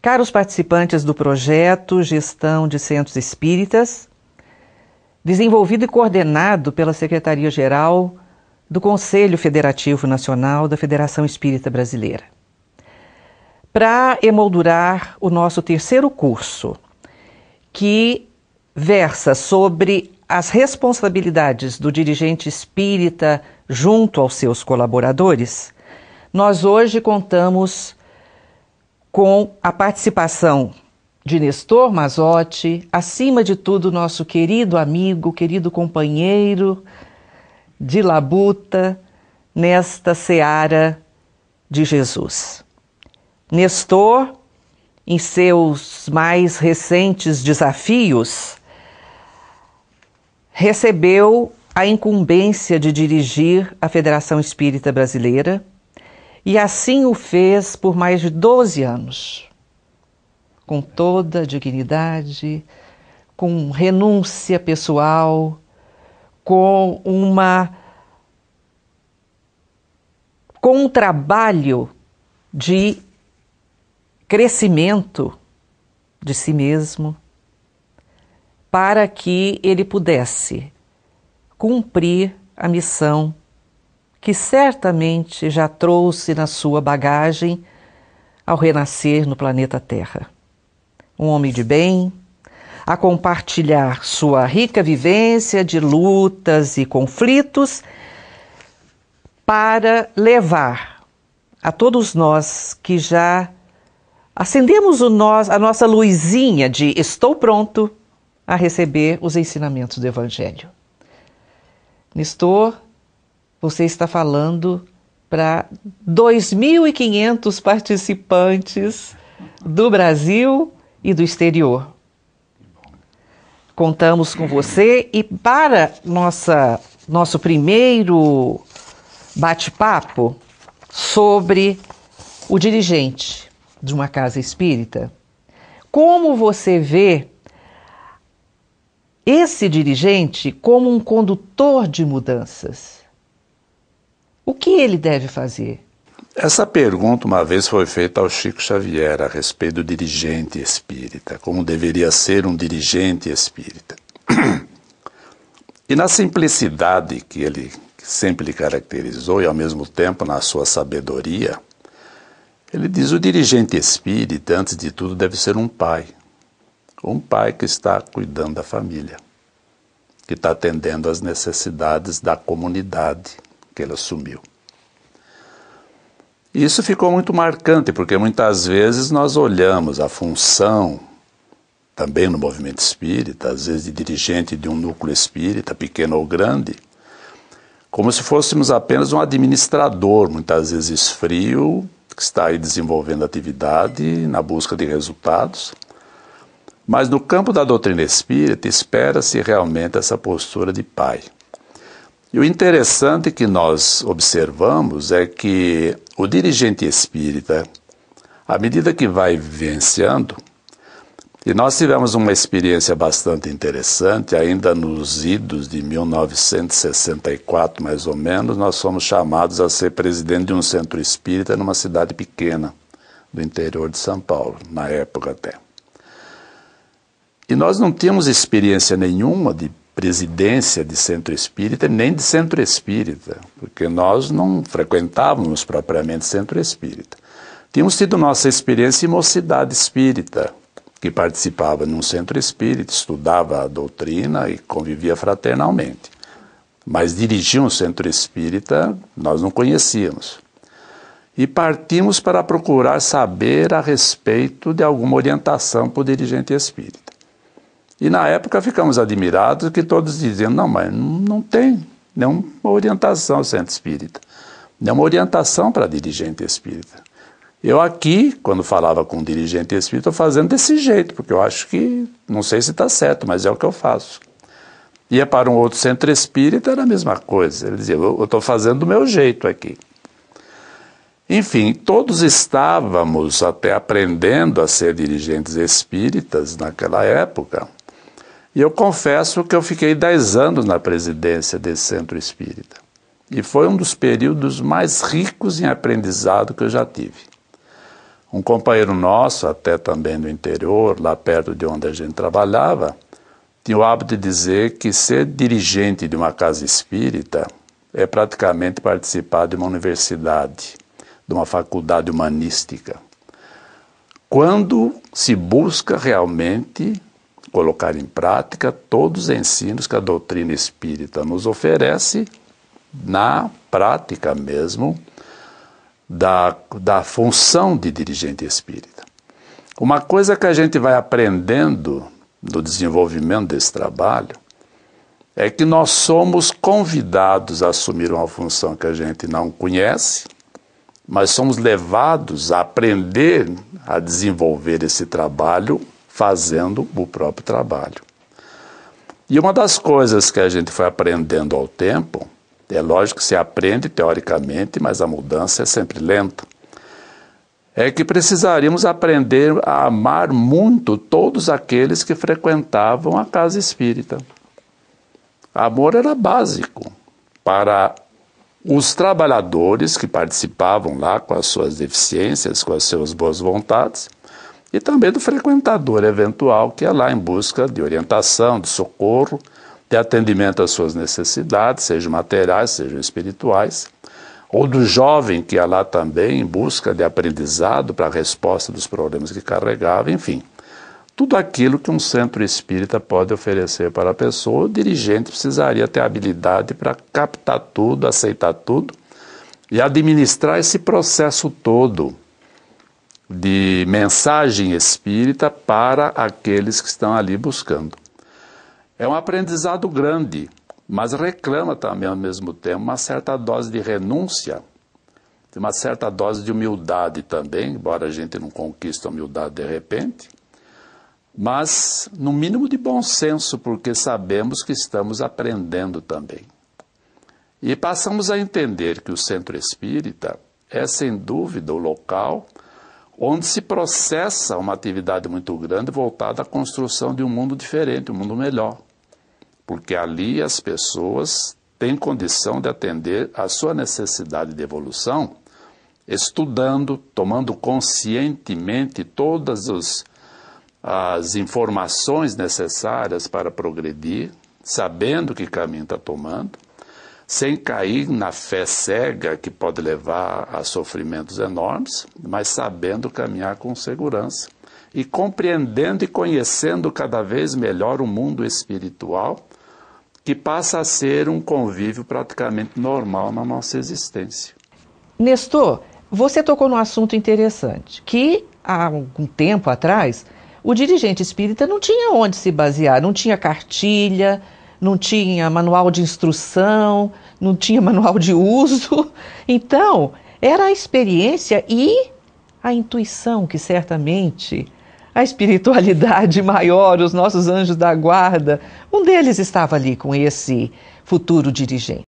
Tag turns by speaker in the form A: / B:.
A: Caros participantes do projeto Gestão de Centros Espíritas, desenvolvido e coordenado pela Secretaria-Geral do Conselho Federativo Nacional da Federação Espírita Brasileira. Para emoldurar o nosso terceiro curso, que versa sobre as responsabilidades do dirigente espírita junto aos seus colaboradores, nós hoje contamos com a participação de Nestor Mazotti, acima de tudo, nosso querido amigo, querido companheiro de labuta nesta seara de Jesus. Nestor, em seus mais recentes desafios, recebeu a incumbência de dirigir a Federação Espírita Brasileira e assim o fez por mais de 12 anos, com toda a dignidade, com renúncia pessoal, com uma com um trabalho de crescimento de si mesmo, para que ele pudesse cumprir a missão que certamente já trouxe na sua bagagem ao renascer no planeta Terra. Um homem de bem, a compartilhar sua rica vivência de lutas e conflitos para levar a todos nós que já acendemos nós, a nossa luzinha de estou pronto a receber os ensinamentos do Evangelho. Nestor você está falando para 2.500 participantes do Brasil e do exterior. Contamos com você e para nossa nosso primeiro bate-papo sobre o dirigente de uma casa espírita. Como você vê esse dirigente como um condutor de mudanças? O que ele deve fazer?
B: Essa pergunta uma vez foi feita ao Chico Xavier a respeito do dirigente espírita, como deveria ser um dirigente espírita. E na simplicidade que ele sempre lhe caracterizou e ao mesmo tempo na sua sabedoria, ele diz: o dirigente espírita, antes de tudo, deve ser um pai. Um pai que está cuidando da família, que está atendendo às necessidades da comunidade que ele assumiu. Isso ficou muito marcante, porque muitas vezes nós olhamos a função, também no movimento espírita, às vezes de dirigente de um núcleo espírita, pequeno ou grande, como se fôssemos apenas um administrador, muitas vezes frio, que está aí desenvolvendo atividade na busca de resultados. Mas no campo da doutrina espírita, espera-se realmente essa postura de pai. E o interessante que nós observamos é que o dirigente espírita, à medida que vai vivenciando, e nós tivemos uma experiência bastante interessante, ainda nos idos de 1964, mais ou menos, nós fomos chamados a ser presidente de um centro espírita numa cidade pequena do interior de São Paulo, na época até. E nós não tínhamos experiência nenhuma de presidência de centro espírita, nem de centro espírita, porque nós não frequentávamos propriamente centro espírita. Tínhamos tido nossa experiência em mocidade espírita, que participava num centro espírita, estudava a doutrina e convivia fraternalmente. Mas dirigir um centro espírita nós não conhecíamos. E partimos para procurar saber a respeito de alguma orientação para o dirigente espírita. E na época ficamos admirados que todos diziam, não, mas não tem nenhuma orientação centro espírita, nenhuma orientação para dirigente espírita. Eu aqui, quando falava com um dirigente espírita, estou fazendo desse jeito, porque eu acho que, não sei se está certo, mas é o que eu faço. Ia para um outro centro espírita, era a mesma coisa. Ele dizia, eu estou fazendo do meu jeito aqui. Enfim, todos estávamos até aprendendo a ser dirigentes espíritas naquela época. E eu confesso que eu fiquei dez anos na presidência desse centro espírita. E foi um dos períodos mais ricos em aprendizado que eu já tive. Um companheiro nosso, até também do interior, lá perto de onde a gente trabalhava, tinha o hábito de dizer que ser dirigente de uma casa espírita é praticamente participar de uma universidade, de uma faculdade humanística. Quando se busca realmente colocar em prática todos os ensinos que a doutrina espírita nos oferece, na prática mesmo, da, da função de dirigente espírita. Uma coisa que a gente vai aprendendo no desenvolvimento desse trabalho é que nós somos convidados a assumir uma função que a gente não conhece, mas somos levados a aprender a desenvolver esse trabalho fazendo o próprio trabalho. E uma das coisas que a gente foi aprendendo ao tempo, é lógico que se aprende teoricamente, mas a mudança é sempre lenta, é que precisaríamos aprender a amar muito todos aqueles que frequentavam a casa espírita. Amor era básico para os trabalhadores que participavam lá com as suas deficiências, com as suas boas vontades, e também do frequentador eventual que é lá em busca de orientação, de socorro, de atendimento às suas necessidades, sejam materiais, sejam espirituais, ou do jovem que é lá também em busca de aprendizado para a resposta dos problemas que carregava, enfim. Tudo aquilo que um centro espírita pode oferecer para a pessoa, o dirigente precisaria ter habilidade para captar tudo, aceitar tudo e administrar esse processo todo de mensagem espírita para aqueles que estão ali buscando. É um aprendizado grande, mas reclama também ao mesmo tempo uma certa dose de renúncia, uma certa dose de humildade também, embora a gente não conquista a humildade de repente, mas no mínimo de bom senso, porque sabemos que estamos aprendendo também. E passamos a entender que o centro espírita é sem dúvida o local onde se processa uma atividade muito grande voltada à construção de um mundo diferente, um mundo melhor. Porque ali as pessoas têm condição de atender à sua necessidade de evolução, estudando, tomando conscientemente todas os, as informações necessárias para progredir, sabendo que caminho está tomando, sem cair na fé cega que pode levar a sofrimentos enormes, mas sabendo caminhar com segurança e compreendendo e conhecendo cada vez melhor o mundo espiritual, que passa a ser um convívio praticamente normal na nossa existência.
A: Nestor, você tocou num assunto interessante, que há algum tempo atrás o dirigente espírita não tinha onde se basear, não tinha cartilha, não tinha manual de instrução, não tinha manual de uso. Então, era a experiência e a intuição que certamente a espiritualidade maior, os nossos anjos da guarda, um deles estava ali com esse futuro dirigente.